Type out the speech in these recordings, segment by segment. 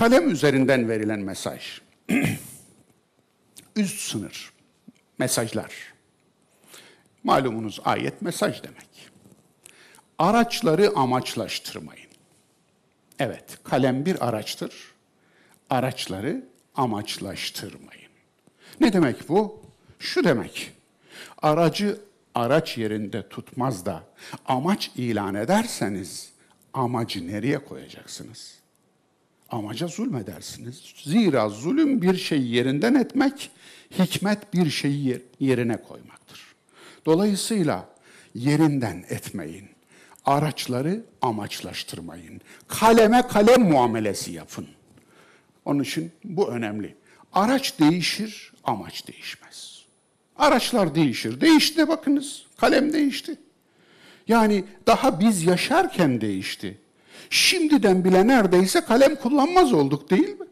Kalem üzerinden verilen mesaj. Üst sınır. Mesajlar. Malumunuz ayet mesaj demek. Araçları amaçlaştırmayın. Evet, kalem bir araçtır. Araçları amaçlaştırmayın. Ne demek bu? Şu demek. Aracı araç yerinde tutmaz da amaç ilan ederseniz amacı nereye koyacaksınız? amaca zulmedersiniz. Zira zulüm bir şeyi yerinden etmek, hikmet bir şeyi yerine koymaktır. Dolayısıyla yerinden etmeyin. Araçları amaçlaştırmayın. Kaleme kalem muamelesi yapın. Onun için bu önemli. Araç değişir, amaç değişmez. Araçlar değişir. Değişti bakınız. Kalem değişti. Yani daha biz yaşarken değişti. Şimdiden bile neredeyse kalem kullanmaz olduk değil mi?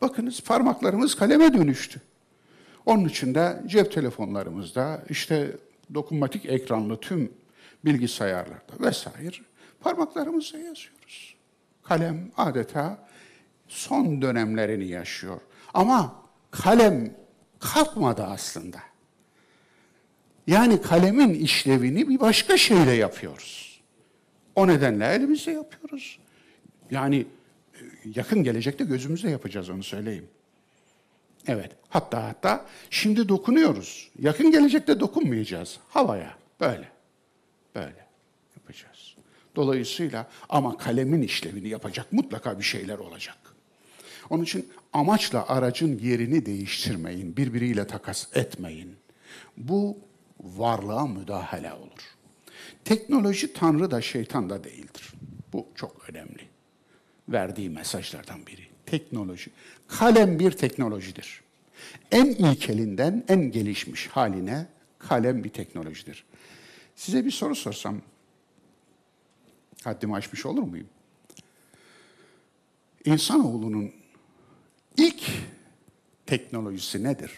Bakınız parmaklarımız kaleme dönüştü. Onun için de cep telefonlarımızda işte dokunmatik ekranlı tüm bilgisayarlarda vesaire parmaklarımızla yazıyoruz. Kalem adeta son dönemlerini yaşıyor. Ama kalem kalkmadı aslında. Yani kalemin işlevini bir başka şeyle yapıyoruz. O nedenle elimizle yapıyoruz. Yani e, yakın gelecekte gözümüzle yapacağız onu söyleyeyim. Evet. Hatta hatta şimdi dokunuyoruz. Yakın gelecekte dokunmayacağız. Havaya. Böyle. Böyle yapacağız. Dolayısıyla ama kalemin işlevini yapacak mutlaka bir şeyler olacak. Onun için amaçla aracın yerini değiştirmeyin, birbiriyle takas etmeyin. Bu varlığa müdahale olur. Teknoloji tanrı da şeytan da değildir. Bu çok önemli. Verdiği mesajlardan biri. Teknoloji. Kalem bir teknolojidir. En ilkelinden en gelişmiş haline kalem bir teknolojidir. Size bir soru sorsam haddimi aşmış olur muyum? İnsanoğlunun ilk teknolojisi nedir?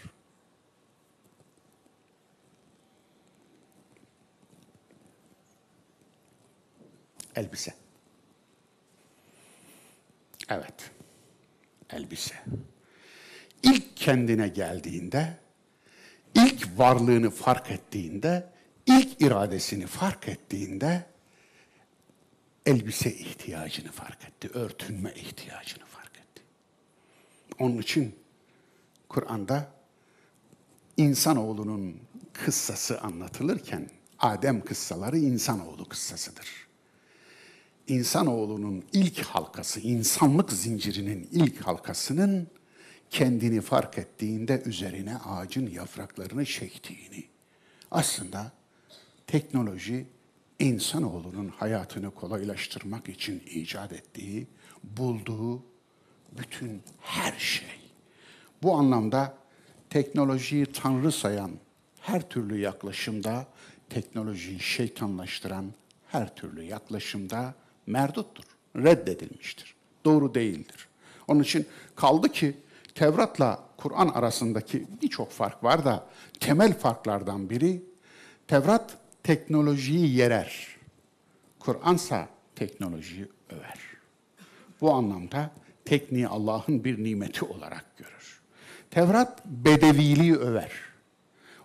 Elbise. Evet. Elbise. İlk kendine geldiğinde, ilk varlığını fark ettiğinde, ilk iradesini fark ettiğinde elbise ihtiyacını fark etti, örtünme ihtiyacını fark etti. Onun için Kur'an'da insanoğlunun kıssası anlatılırken Adem kıssaları insanoğlu kıssasıdır insanoğlunun ilk halkası, insanlık zincirinin ilk halkasının kendini fark ettiğinde üzerine ağacın yapraklarını çektiğini. Aslında teknoloji insanoğlunun hayatını kolaylaştırmak için icat ettiği, bulduğu bütün her şey. Bu anlamda teknolojiyi tanrı sayan her türlü yaklaşımda, teknolojiyi şeytanlaştıran her türlü yaklaşımda merduttur, reddedilmiştir, doğru değildir. Onun için kaldı ki Tevrat'la Kur'an arasındaki birçok fark var da temel farklardan biri Tevrat teknolojiyi yerer. Kur'ansa teknolojiyi över. Bu anlamda tekniği Allah'ın bir nimeti olarak görür. Tevrat bedeviliği över.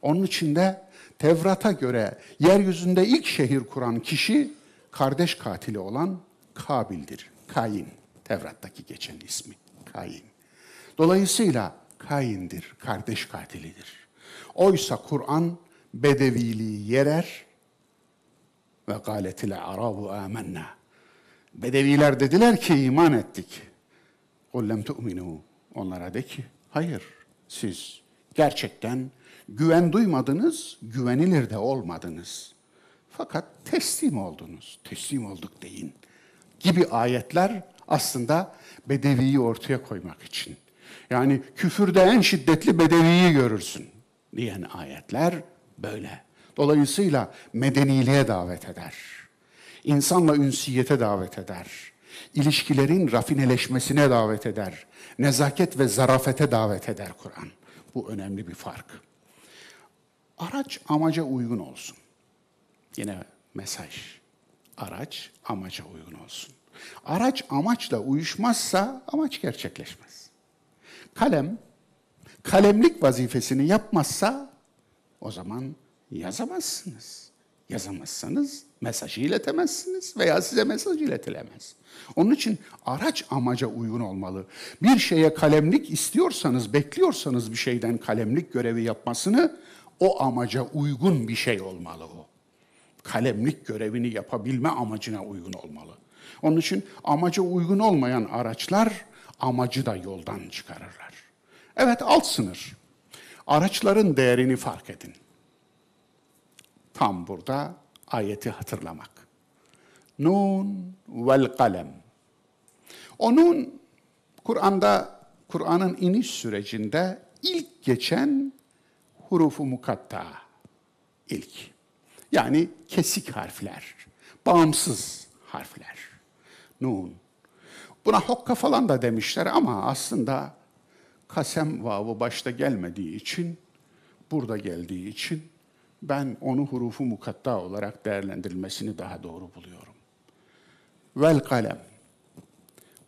Onun içinde Tevrat'a göre yeryüzünde ilk şehir kuran kişi kardeş katili olan Kabil'dir. Kain, Tevrat'taki geçen ismi Kain. Dolayısıyla Kain'dir, kardeş katilidir. Oysa Kur'an bedeviliği yerer ve galetil arabu amenna. Bedeviler dediler ki iman ettik. Kullem tu'minu. Onlara de ki hayır siz gerçekten güven duymadınız, güvenilir de olmadınız.'' Fakat teslim oldunuz, teslim olduk deyin gibi ayetler aslında bedeviyi ortaya koymak için. Yani küfürde en şiddetli bedeviyi görürsün diyen ayetler böyle. Dolayısıyla medeniliğe davet eder. İnsanla ünsiyete davet eder. İlişkilerin rafineleşmesine davet eder. Nezaket ve zarafete davet eder Kur'an. Bu önemli bir fark. Araç amaca uygun olsun. Yine mesaj. Araç amaca uygun olsun. Araç amaçla uyuşmazsa amaç gerçekleşmez. Kalem kalemlik vazifesini yapmazsa o zaman yazamazsınız. Yazamazsanız mesajı iletemezsiniz veya size mesaj iletilemez. Onun için araç amaca uygun olmalı. Bir şeye kalemlik istiyorsanız, bekliyorsanız bir şeyden kalemlik görevi yapmasını o amaca uygun bir şey olmalı o kalemlik görevini yapabilme amacına uygun olmalı. Onun için amaca uygun olmayan araçlar amacı da yoldan çıkarırlar. Evet alt sınır. Araçların değerini fark edin. Tam burada ayeti hatırlamak. Nun vel kalem. Onun Kur'an'da Kur'an'ın iniş sürecinde ilk geçen hurufu mukatta ilk. Yani kesik harfler, bağımsız harfler. Nun. Buna hokka falan da demişler ama aslında kasem vavı başta gelmediği için, burada geldiği için ben onu hurufu mukatta olarak değerlendirilmesini daha doğru buluyorum. Vel kalem.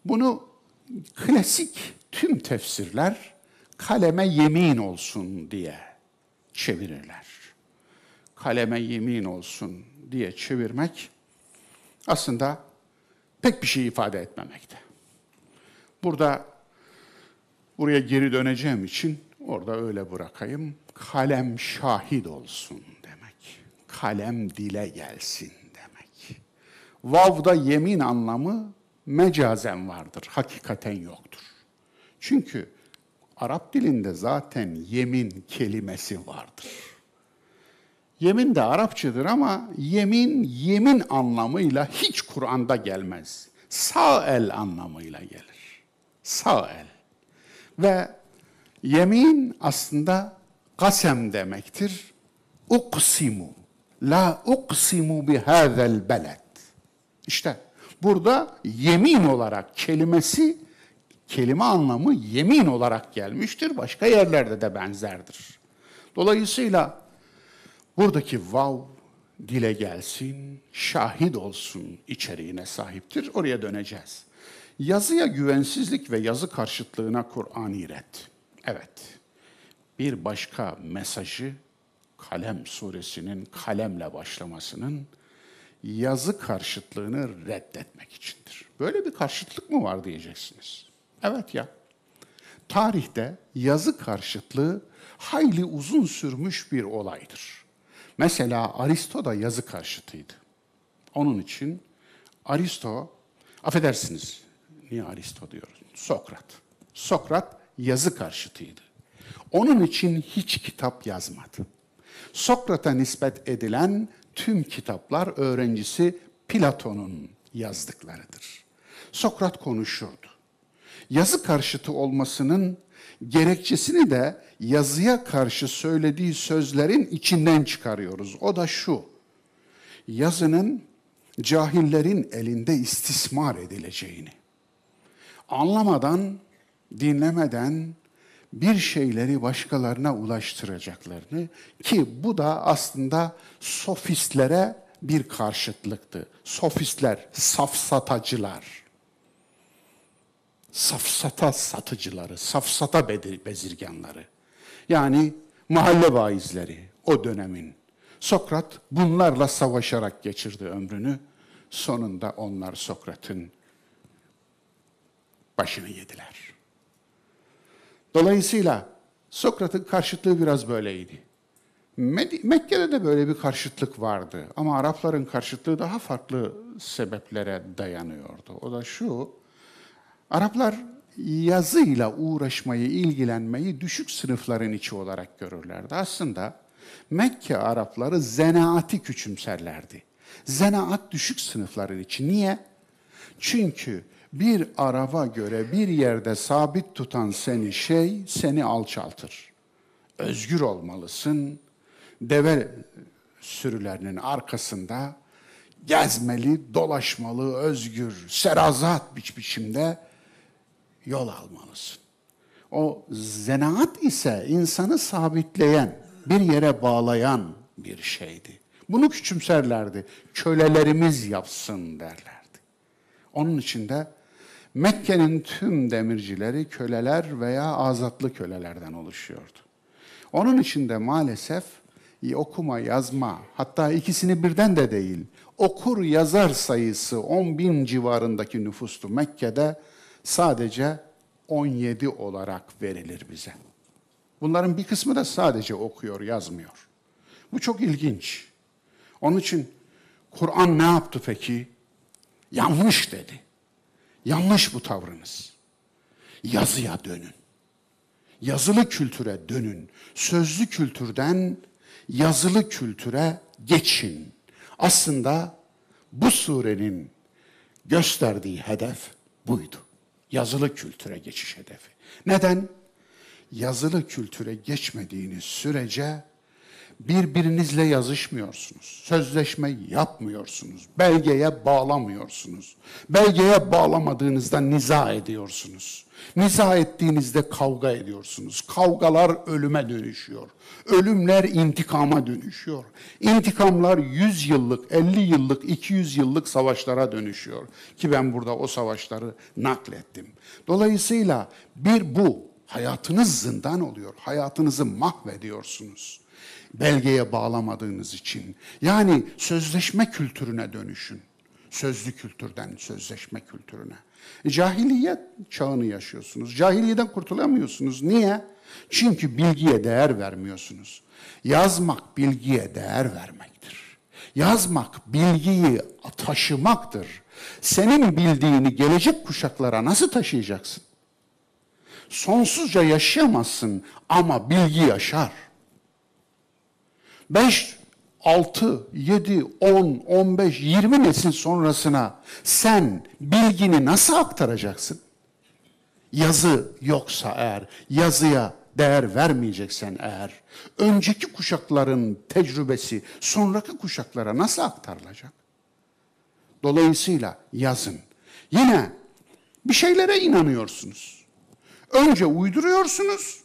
Bunu klasik tüm tefsirler kaleme yemin olsun diye çevirirler kaleme yemin olsun diye çevirmek aslında pek bir şey ifade etmemekte. Burada buraya geri döneceğim için orada öyle bırakayım. Kalem şahit olsun demek. Kalem dile gelsin demek. Vav'da yemin anlamı mecazen vardır, hakikaten yoktur. Çünkü Arap dilinde zaten yemin kelimesi vardır. Yemin de Arapçadır ama yemin, yemin anlamıyla hiç Kur'an'da gelmez. Sağ el anlamıyla gelir. Sağ el. Ve yemin aslında kasem demektir. Uksimu. La uksimu bi hazel beled. İşte burada yemin olarak kelimesi, kelime anlamı yemin olarak gelmiştir. Başka yerlerde de benzerdir. Dolayısıyla Buradaki vav dile gelsin, şahit olsun içeriğine sahiptir. Oraya döneceğiz. Yazıya güvensizlik ve yazı karşıtlığına Kur'an-ı red. Evet. Bir başka mesajı Kalem suresinin kalemle başlamasının yazı karşıtlığını reddetmek içindir. Böyle bir karşıtlık mı var diyeceksiniz. Evet ya. Tarihte yazı karşıtlığı hayli uzun sürmüş bir olaydır. Mesela Aristo da yazı karşıtıydı. Onun için Aristo, affedersiniz niye Aristo diyoruz? Sokrat. Sokrat yazı karşıtıydı. Onun için hiç kitap yazmadı. Sokrat'a nispet edilen tüm kitaplar öğrencisi Platon'un yazdıklarıdır. Sokrat konuşurdu. Yazı karşıtı olmasının Gerekçesini de yazıya karşı söylediği sözlerin içinden çıkarıyoruz. O da şu. Yazının cahillerin elinde istismar edileceğini. Anlamadan, dinlemeden bir şeyleri başkalarına ulaştıracaklarını ki bu da aslında sofistlere bir karşıtlıktı. Sofistler, safsatacılar safsata satıcıları, safsata bezirganları. Yani mahalle vaizleri o dönemin. Sokrat bunlarla savaşarak geçirdi ömrünü. Sonunda onlar Sokrat'ın başını yediler. Dolayısıyla Sokrat'ın karşıtlığı biraz böyleydi. Med- Mekke'de de böyle bir karşıtlık vardı ama Arapların karşıtlığı daha farklı sebeplere dayanıyordu. O da şu, Araplar yazıyla uğraşmayı, ilgilenmeyi düşük sınıfların içi olarak görürlerdi. Aslında Mekke Arapları zenaati küçümserlerdi. Zenaat düşük sınıfların içi. Niye? Çünkü bir araba göre bir yerde sabit tutan seni şey seni alçaltır. Özgür olmalısın. Deve sürülerinin arkasında gezmeli, dolaşmalı, özgür, serazat bir biçimde yol almalısın. O zanaat ise insanı sabitleyen, bir yere bağlayan bir şeydi. Bunu küçümserlerdi. Kölelerimiz yapsın derlerdi. Onun için de Mekke'nin tüm demircileri köleler veya azatlı kölelerden oluşuyordu. Onun için de maalesef okuma, yazma, hatta ikisini birden de değil, okur yazar sayısı 10 bin civarındaki nüfustu Mekke'de sadece 17 olarak verilir bize. Bunların bir kısmı da sadece okuyor, yazmıyor. Bu çok ilginç. Onun için Kur'an ne yaptı peki? Yanlış dedi. Yanlış bu tavrınız. Yazıya dönün. Yazılı kültüre dönün. Sözlü kültürden yazılı kültüre geçin. Aslında bu surenin gösterdiği hedef buydu yazılı kültüre geçiş hedefi. Neden? Yazılı kültüre geçmediğiniz sürece birbirinizle yazışmıyorsunuz. Sözleşme yapmıyorsunuz. Belgeye bağlamıyorsunuz. Belgeye bağlamadığınızda niza ediyorsunuz. Niza ettiğinizde kavga ediyorsunuz. Kavgalar ölüme dönüşüyor. Ölümler intikama dönüşüyor. İntikamlar 100 yıllık, 50 yıllık, 200 yıllık savaşlara dönüşüyor. Ki ben burada o savaşları naklettim. Dolayısıyla bir bu, hayatınız zindan oluyor. Hayatınızı mahvediyorsunuz belgeye bağlamadığınız için. Yani sözleşme kültürüne dönüşün. Sözlü kültürden sözleşme kültürüne. Cahiliyet çağını yaşıyorsunuz. Cahiliyeden kurtulamıyorsunuz. Niye? Çünkü bilgiye değer vermiyorsunuz. Yazmak bilgiye değer vermektir. Yazmak bilgiyi taşımaktır. Senin bildiğini gelecek kuşaklara nasıl taşıyacaksın? Sonsuzca yaşayamazsın ama bilgi yaşar. 5, 6, 7, 10, 15, 20 nesil sonrasına sen bilgini nasıl aktaracaksın? Yazı yoksa eğer, yazıya değer vermeyeceksen eğer, önceki kuşakların tecrübesi sonraki kuşaklara nasıl aktarılacak? Dolayısıyla yazın. Yine bir şeylere inanıyorsunuz. Önce uyduruyorsunuz,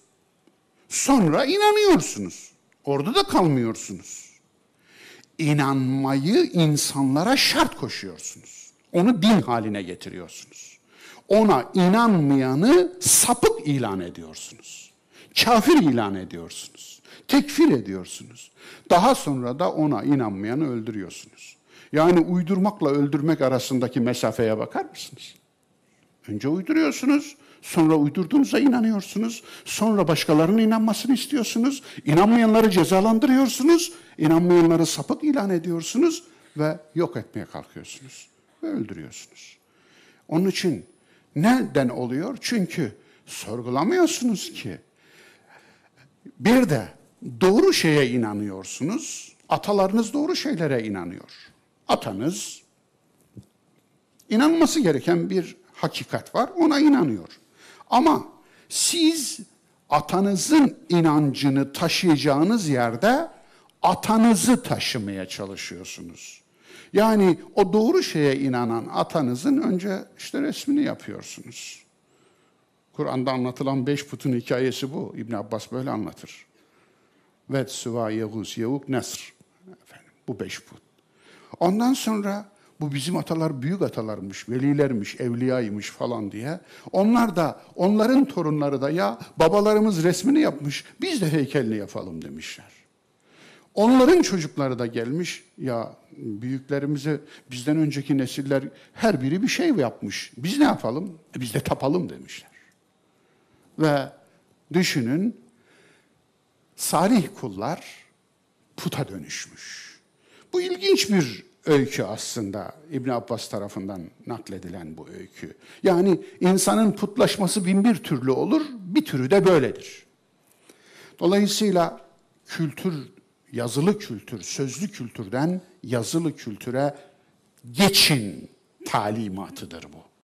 sonra inanıyorsunuz. Orada da kalmıyorsunuz. İnanmayı insanlara şart koşuyorsunuz. Onu din haline getiriyorsunuz. Ona inanmayanı sapık ilan ediyorsunuz. Kafir ilan ediyorsunuz. Tekfir ediyorsunuz. Daha sonra da ona inanmayanı öldürüyorsunuz. Yani uydurmakla öldürmek arasındaki mesafeye bakar mısınız? Önce uyduruyorsunuz, Sonra uydurduğunuza inanıyorsunuz. Sonra başkalarının inanmasını istiyorsunuz. İnanmayanları cezalandırıyorsunuz. İnanmayanları sapık ilan ediyorsunuz ve yok etmeye kalkıyorsunuz. Ve öldürüyorsunuz. Onun için neden oluyor? Çünkü sorgulamıyorsunuz ki. Bir de doğru şeye inanıyorsunuz. Atalarınız doğru şeylere inanıyor. Atanız inanması gereken bir hakikat var. Ona inanıyor. Ama siz atanızın inancını taşıyacağınız yerde atanızı taşımaya çalışıyorsunuz. Yani o doğru şeye inanan atanızın önce işte resmini yapıyorsunuz. Kur'an'da anlatılan beş putun hikayesi bu. İbn Abbas böyle anlatır. Ve Süva Yavuz Yavuk Nesr. Efendim, bu beş put. Ondan sonra bu bizim atalar büyük atalarmış, velilermiş, evliyaymış falan diye. Onlar da, onların torunları da ya babalarımız resmini yapmış, biz de heykelini yapalım demişler. Onların çocukları da gelmiş, ya büyüklerimize bizden önceki nesiller her biri bir şey yapmış. Biz ne yapalım? E biz de tapalım demişler. Ve düşünün, salih kullar puta dönüşmüş. Bu ilginç bir öykü aslında İbn Abbas tarafından nakledilen bu öykü. Yani insanın putlaşması bin bir türlü olur, bir türü de böyledir. Dolayısıyla kültür, yazılı kültür, sözlü kültürden yazılı kültüre geçin talimatıdır bu.